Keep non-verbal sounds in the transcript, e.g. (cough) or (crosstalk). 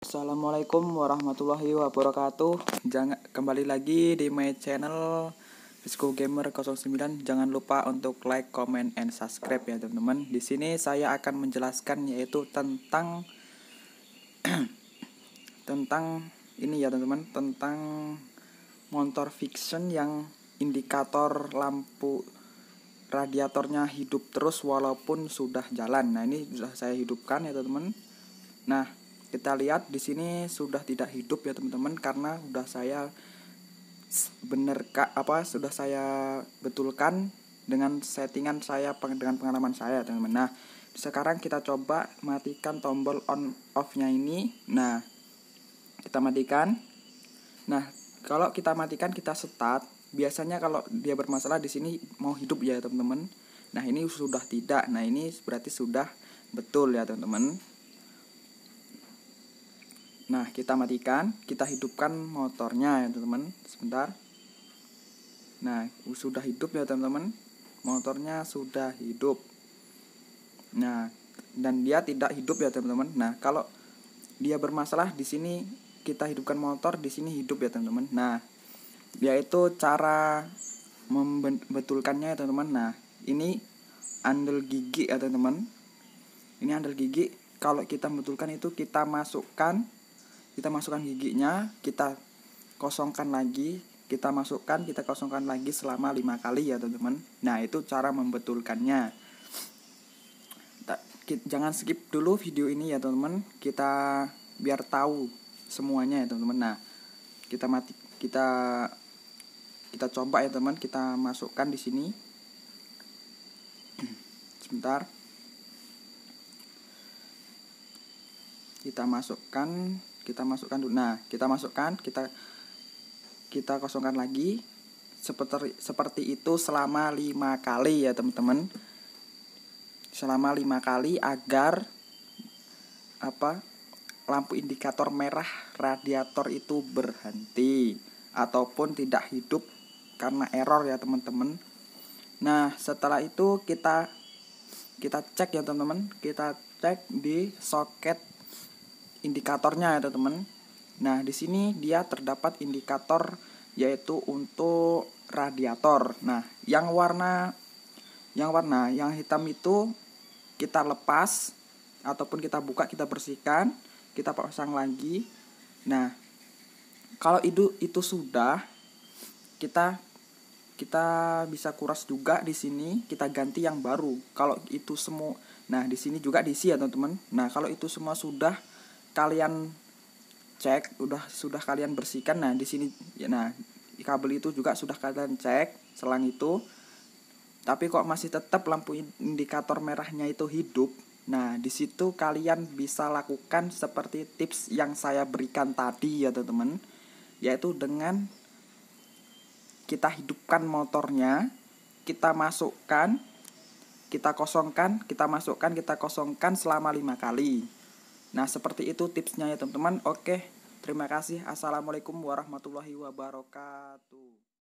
Assalamualaikum warahmatullahi wabarakatuh. Jangan kembali lagi di my channel Fisco Gamer 09. Jangan lupa untuk like, comment, and subscribe ya teman-teman. Di sini saya akan menjelaskan yaitu tentang (clears throat) tentang ini ya teman-teman tentang motor fiction yang indikator lampu radiatornya hidup terus walaupun sudah jalan. Nah ini sudah saya hidupkan ya teman-teman. Nah kita lihat di sini sudah tidak hidup ya teman-teman karena sudah saya bener apa sudah saya betulkan dengan settingan saya dengan pengalaman saya teman-teman nah sekarang kita coba matikan tombol on off nya ini nah kita matikan nah kalau kita matikan kita start biasanya kalau dia bermasalah di sini mau hidup ya teman-teman nah ini sudah tidak nah ini berarti sudah betul ya teman-teman Nah, kita matikan, kita hidupkan motornya ya, teman-teman. Sebentar. Nah, sudah hidup ya, teman-teman. Motornya sudah hidup. Nah, dan dia tidak hidup ya, teman-teman. Nah, kalau dia bermasalah di sini kita hidupkan motor, di sini hidup ya, teman-teman. Nah, yaitu cara membetulkannya ya, teman-teman. Nah, ini andel gigi ya, teman-teman. Ini andel gigi kalau kita membetulkan itu kita masukkan kita masukkan giginya kita kosongkan lagi kita masukkan kita kosongkan lagi selama lima kali ya teman-teman nah itu cara membetulkannya jangan skip dulu video ini ya teman-teman kita biar tahu semuanya ya teman-teman nah kita mati kita kita coba ya teman kita masukkan di sini (clears throat) sebentar kita masukkan kita masukkan dulu nah kita masukkan kita kita kosongkan lagi seperti seperti itu selama lima kali ya teman-teman selama lima kali agar apa lampu indikator merah radiator itu berhenti ataupun tidak hidup karena error ya teman-teman nah setelah itu kita kita cek ya teman-teman kita cek di soket indikatornya ya teman-teman. Nah, di sini dia terdapat indikator yaitu untuk radiator. Nah, yang warna yang warna yang hitam itu kita lepas ataupun kita buka, kita bersihkan, kita pasang lagi. Nah, kalau itu itu sudah kita kita bisa kuras juga di sini, kita ganti yang baru. Kalau itu semua Nah, di sini juga diisi ya, teman-teman. Nah, kalau itu semua sudah kalian cek udah sudah kalian bersihkan nah di sini ya nah kabel itu juga sudah kalian cek selang itu tapi kok masih tetap lampu indikator merahnya itu hidup nah di situ kalian bisa lakukan seperti tips yang saya berikan tadi ya teman-teman yaitu dengan kita hidupkan motornya kita masukkan kita kosongkan, kita masukkan, kita kosongkan selama lima kali. Nah, seperti itu tipsnya ya teman-teman. Oke, terima kasih. Assalamualaikum warahmatullahi wabarakatuh.